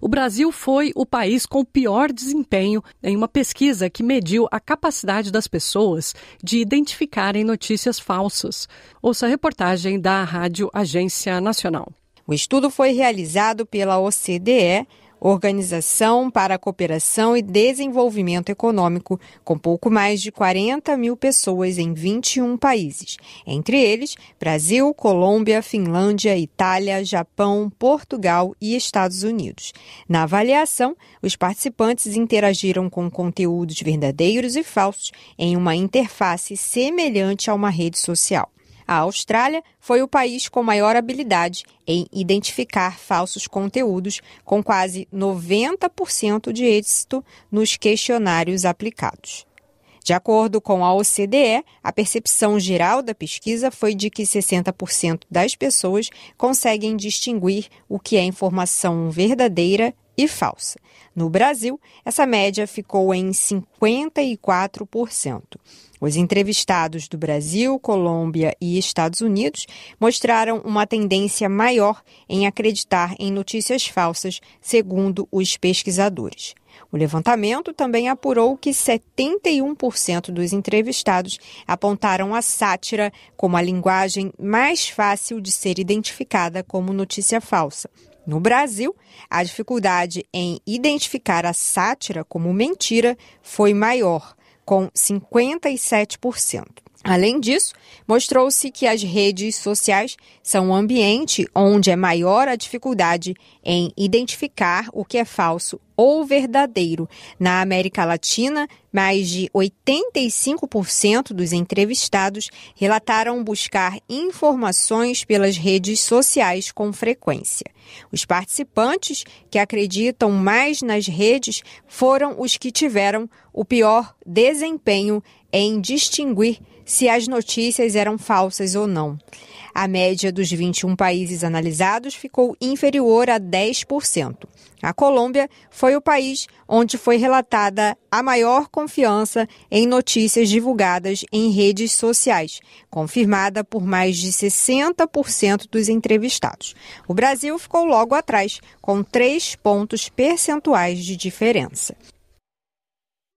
o Brasil foi o país com pior desempenho em uma pesquisa que mediu a capacidade das pessoas de identificarem notícias falsas. Ouça a reportagem da Rádio Agência Nacional. O estudo foi realizado pela OCDE Organização para a Cooperação e Desenvolvimento Econômico, com pouco mais de 40 mil pessoas em 21 países, entre eles Brasil, Colômbia, Finlândia, Itália, Japão, Portugal e Estados Unidos. Na avaliação, os participantes interagiram com conteúdos verdadeiros e falsos em uma interface semelhante a uma rede social. A Austrália foi o país com maior habilidade em identificar falsos conteúdos, com quase 90% de êxito nos questionários aplicados. De acordo com a OCDE, a percepção geral da pesquisa foi de que 60% das pessoas conseguem distinguir o que é informação verdadeira e falsa. No Brasil, essa média ficou em 54%. Os entrevistados do Brasil, Colômbia e Estados Unidos mostraram uma tendência maior em acreditar em notícias falsas, segundo os pesquisadores. O levantamento também apurou que 71% dos entrevistados apontaram a sátira como a linguagem mais fácil de ser identificada como notícia falsa. No Brasil, a dificuldade em identificar a sátira como mentira foi maior, com 57%. Além disso, mostrou-se que as redes sociais são um ambiente onde é maior a dificuldade em identificar o que é falso ou verdadeiro. Na América Latina, mais de 85% dos entrevistados relataram buscar informações pelas redes sociais com frequência. Os participantes que acreditam mais nas redes foram os que tiveram o pior desempenho em distinguir se as notícias eram falsas ou não. A média dos 21 países analisados ficou inferior a 10%. A Colômbia foi o país onde foi relatada a maior confiança em notícias divulgadas em redes sociais, confirmada por mais de 60% dos entrevistados. O Brasil ficou logo atrás, com 3 pontos percentuais de diferença.